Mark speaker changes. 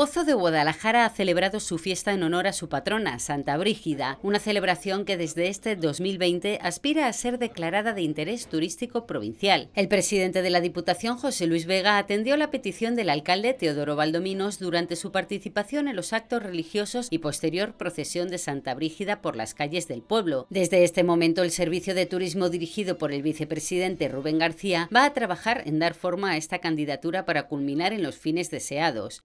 Speaker 1: Pozo de Guadalajara ha celebrado su fiesta en honor a su patrona, Santa Brígida, una celebración que desde este 2020 aspira a ser declarada de interés turístico provincial. El presidente de la Diputación, José Luis Vega, atendió la petición del alcalde Teodoro Valdominos durante su participación en los actos religiosos y posterior procesión de Santa Brígida por las calles del pueblo. Desde este momento, el servicio de turismo dirigido por el vicepresidente Rubén García va a trabajar en dar forma a esta candidatura para culminar en los fines deseados.